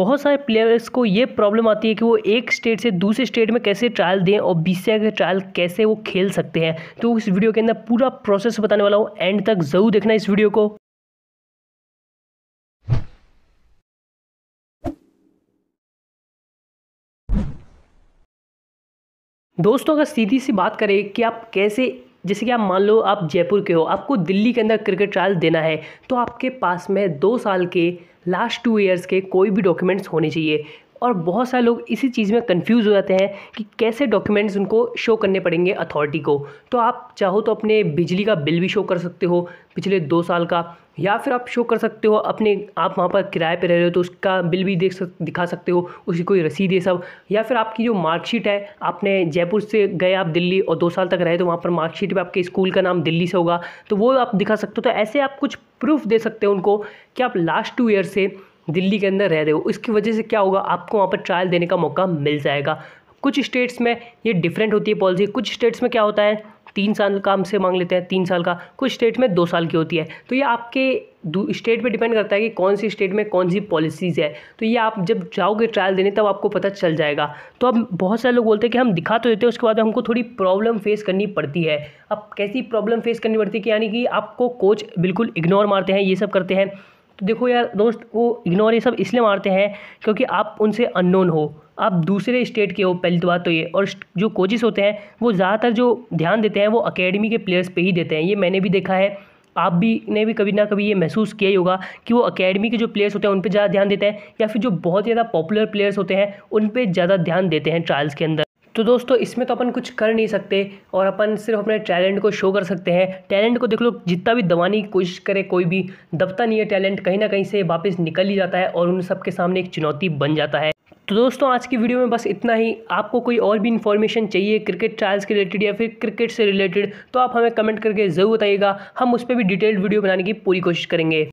बहुत सारे प्लेयर्स को ये प्रॉब्लम आती है कि वो एक स्टेट से दूसरे स्टेट में कैसे ट्रायल दें और बी सी ट्रायल कैसे वो खेल सकते हैं तो इस वीडियो के अंदर पूरा प्रोसेस बताने वाला हूँ एंड तक ज़रूर देखना इस वीडियो को दोस्तों अगर सीधी सी बात करें कि आप कैसे जैसे कि आप मान लो आप जयपुर के हो आपको दिल्ली के अंदर क्रिकेट ट्रायल देना है तो आपके पास में दो साल के लास्ट टू ईयर्स के कोई भी डॉक्यूमेंट्स होने चाहिए और बहुत सारे लोग इसी चीज़ में कंफ्यूज हो जाते हैं कि कैसे डॉक्यूमेंट्स उनको शो करने पड़ेंगे अथॉरिटी को तो आप चाहो तो अपने बिजली का बिल भी शो कर सकते हो पिछले दो साल का या फिर आप शो कर सकते हो अपने आप वहाँ पर किराए पर रह रहे हो तो उसका बिल भी देख सक दिखा सकते हो उसकी कोई रसीद ये सब या फिर आपकी जो मार्कशीट है आपने जयपुर से गए आप दिल्ली और दो साल तक रहे तो वहाँ पर मार्कशीट पर आपके स्कूल का नाम दिल्ली से होगा तो वो आप दिखा सकते हो तो ऐसे आप कुछ प्रूफ दे सकते हो उनको कि आप लास्ट टू ईयर से दिल्ली के अंदर रह रहे हो इसकी वजह से क्या होगा आपको वहाँ पर ट्रायल देने का मौका मिल जाएगा कुछ स्टेट्स में ये डिफरेंट होती है पॉलिसी कुछ स्टेट्स में क्या होता है तीन साल का हमसे मांग लेते हैं तीन साल का कुछ स्टेट में दो साल की होती है तो ये आपके स्टेट पे डिपेंड करता है कि कौन सी स्टेट में कौन सी पॉलिसीज़ है तो ये आप जब जाओगे ट्रायल देने तब आपको पता चल जाएगा तो अब बहुत सारे लोग बोलते हैं कि हम दिखा तो देते हैं उसके बाद हमको थोड़ी प्रॉब्लम फेस करनी पड़ती है अब कैसी प्रॉब्लम फेस करनी पड़ती है कि यानी कि आपको कोच बिल्कुल इग्नोर मारते हैं ये सब करते हैं देखो यार दोस्त वो इग्नोर ये सब इसलिए मारते हैं क्योंकि आप उनसे अननोन हो आप दूसरे स्टेट के हो पहली तो बात तो ये और जो कोचेस होते हैं वो ज़्यादातर जो ध्यान देते हैं वो अकेडमी के प्लेयर्स पर ही देते हैं ये मैंने भी देखा है आप भी ने भी कभी ना कभी ये महसूस किया ही होगा कि वो अकेडमी के जो प्लेयर्स होते हैं उन पर ज़्यादा ध्यान देते हैं या फिर जो बहुत ज़्यादा पॉपुलर प्लेयर्स होते हैं उन पर ज़्यादा ध्यान देते हैं ट्रायल्स के अंदर तो दोस्तों इसमें तो अपन कुछ कर नहीं सकते और अपन सिर्फ अपने टैलेंट को शो कर सकते हैं टैलेंट को देख लो जितना भी दबाने की कोशिश करे कोई भी दबता नहीं है टैलेंट कहीं ना कहीं से वापस निकल ही जाता है और उन सब के सामने एक चुनौती बन जाता है तो दोस्तों आज की वीडियो में बस इतना ही आपको कोई और भी इन्फॉर्मेशन चाहिए क्रिकेट ट्रायल्स के रिलेटेड या फिर क्रिकेट से रिलेटेड तो आप हमें कमेंट करके ज़रूर बताइएगा हम उस पर भी डिटेल्ड वीडियो बनाने की पूरी कोशिश करेंगे